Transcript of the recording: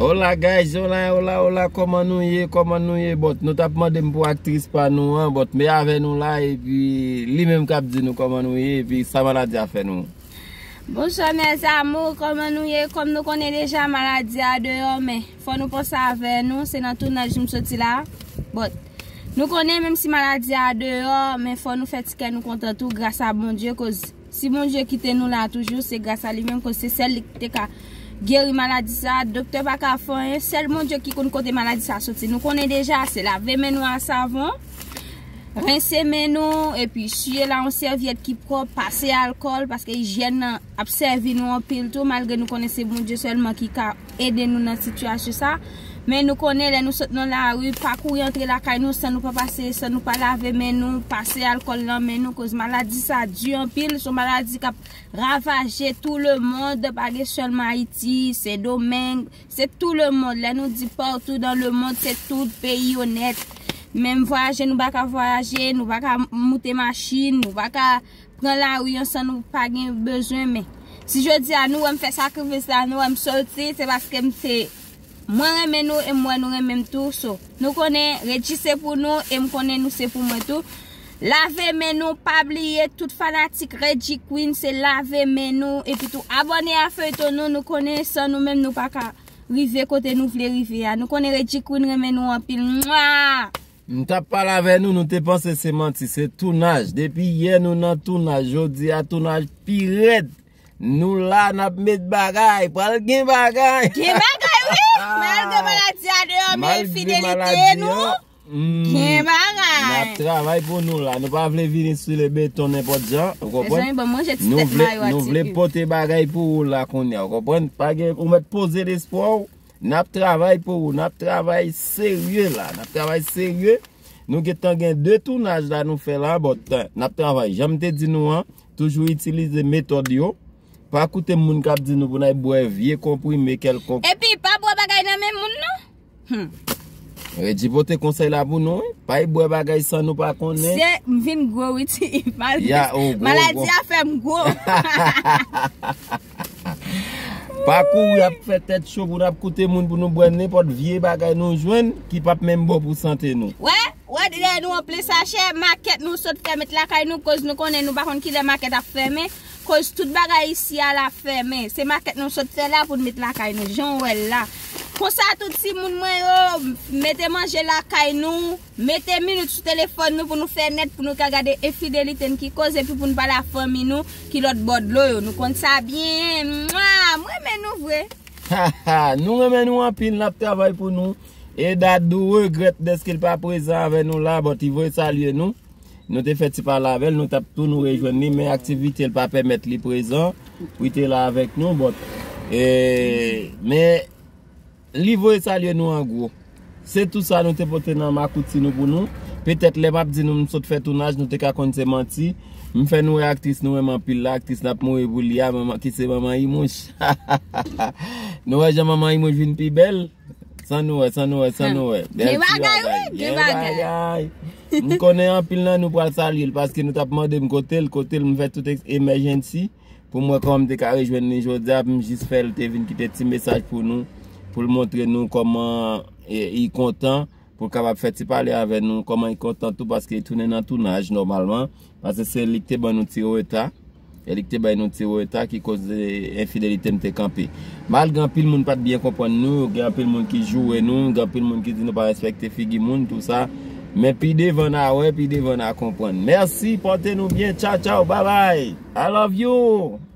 Ola gaj, ola ola Koman nou ye, koman nou ye Notap mandem pou aktris pa nou Me ave nou la Li menm kap di nou koman nou ye Sa maladya fe nou Bonso mes amou, koman nou ye Kom nou konen deja maladya deyo Fon nou posa ave nou Se nan tou nan jim soti la Nou konen menm si maladya deyo Fon nou fetike nou konta tou Grasa bon diyo Si bon diyo kite nou la toujou Se grasa li menm kose sel li kite ka Geri maladisa, doktor baka fwen, sel moun diyo ki kon kote maladisa soti. Nou konen deja, se lave men nou an savon, rense men nou, e pi suye la an serviet ki pro passe alkol, paske i jen ap servi nou an pil tou, malge nou konen se moun diyo selman ki ka eden nou nan situasyou sa. Men nou konen, lè nou sot nan la ou, pa kou yon tre la kay nou, san nou pa pase, san nou pa lave men nou, pase alkol lan men nou, kouz maladi sa dju an pil, sou maladi ka ravaje tout le mond, se bagen sol ma iti, se domen, se tout le mond, lè nou di portou dan le mond, se tout pe yon net, men voyaje, nou baka voyaje, nou baka moute machin, nou baka pran la ou, san nou pagen bezwen men. Si je di an nou, wèm fè sakri vè sa, an nou wèm sote, se baske mte... Mwen reme nou e mwen nou reme mtou sou. Nou kone Redji se pou nou e mkone nou se pou mwen tou. Lave men nou, pabliye, tout fanatik Redji Queen se lave men nou. E pi tou abone a fey ton nou, nou kone san nou men nou pa ka rive kote nou vle rive ya. Nou kone Redji Queen reme nou apil. Nou tapal ave nou, nou te panse se manti se tunaj. Depi ye nou nan tunaj, jodi a tunaj pi red. Nou la nap met bagay. Pal gen bagay. Gen bagay wè. Ah. Mal de malati ade ome fidelite nou. Hmm. Gen bagay. Nap travay pou nou la. Nou pa vle vile sou le beton nepo diyan. Nou vle pote bagay pou ou la koun ya. Ou met pose de spo ou. Nap travay pou ou. Nap travay seryè la. Nap travay seryè. Nou ke tangen de tournage la nou fè la. Nap travay. Jam te di nou an. Toujou itilize metodyou. Pa koute moun kap di nou pou nan boye vie kompou ime kel kompou. E pi pa boye bagay nan men moun nou? E di pou te konsey la pou nou? Pa yi boye bagay san nou pa konnen? Se, mvin gwo witi. Maladi a fe mgo. Pa kou yi ap fè tèt chou pou nan koute moun pou nou boye ne pot vie bagay nou jwen ki pap men bo pou sante nou. Wè di lè nou wè plè sa chè, makèt nou sot kè met lakay nou kòz nou konè nou bakon ki lè makèt a fèmè, kòz tout bagay isi a la fèmè, se makèt nou sot fè la pou nou met lakay nou, joun wè la. Kon sa tout si moun mwen yo, metè manje lakay nou, metè mi nou sou telefon nou pou nou fè net pou nou kagade efideliten ki kòzè pi pou nou pa la fèmè nou, ki lot bod lò yo, nou kont sa bie. Mwen men nou vwe. Nou men nou apil lap travay pou nou. E dat do regret de skil pa prezant avè nou la, bot, i vòy salye nou. Nou te feti pa lavel, nou tap tout nou rejweni, me aktiviti el pa pèmèt li prezant, pou ite la avèk nou, bot. E, me, li vòy salye nou an gwo. Se tout sa nou te pote nan makouti nou pou nou. Petèt le map di nou msot fetounaj, nou te kakon te manti. Mfè nou reaktis nou wèman pi la, aktis nap mwèvou liya, ki se mwèman imonj. Nou wèjan mwèman imonj vin pi bel. San nouè, san nouè, san hmm. nouè. Gè bagay wè, gè bagay. Mwen kone an pil nan nou pral salil, paske nou tap mande mkote l, kote l mwen fè tout ek emerjensi, pou mwen koman dekare jwen nè, jwè dè ap mwen jis fè l, te vin kite ti mesaj pou nou, pou l montre nou koman yi e, kontan, pou kaba fè ti pale avè nou, koman yi kontan tout, paske yi toune nan turnaj normalman, paske se likte ban nou ti wè ta. Elik te bay nou tse ou e ta ki kouze enfidelite mte kampe. Mal gen apil moun pat biye kompon nou, gen apil moun ki jou e nou, gen apil moun ki di nou pa respekte figi moun tout sa. Men pi de vana, we pi de vana kompon. Mersi, pote nou biye, chow chow, bye bye. I love you.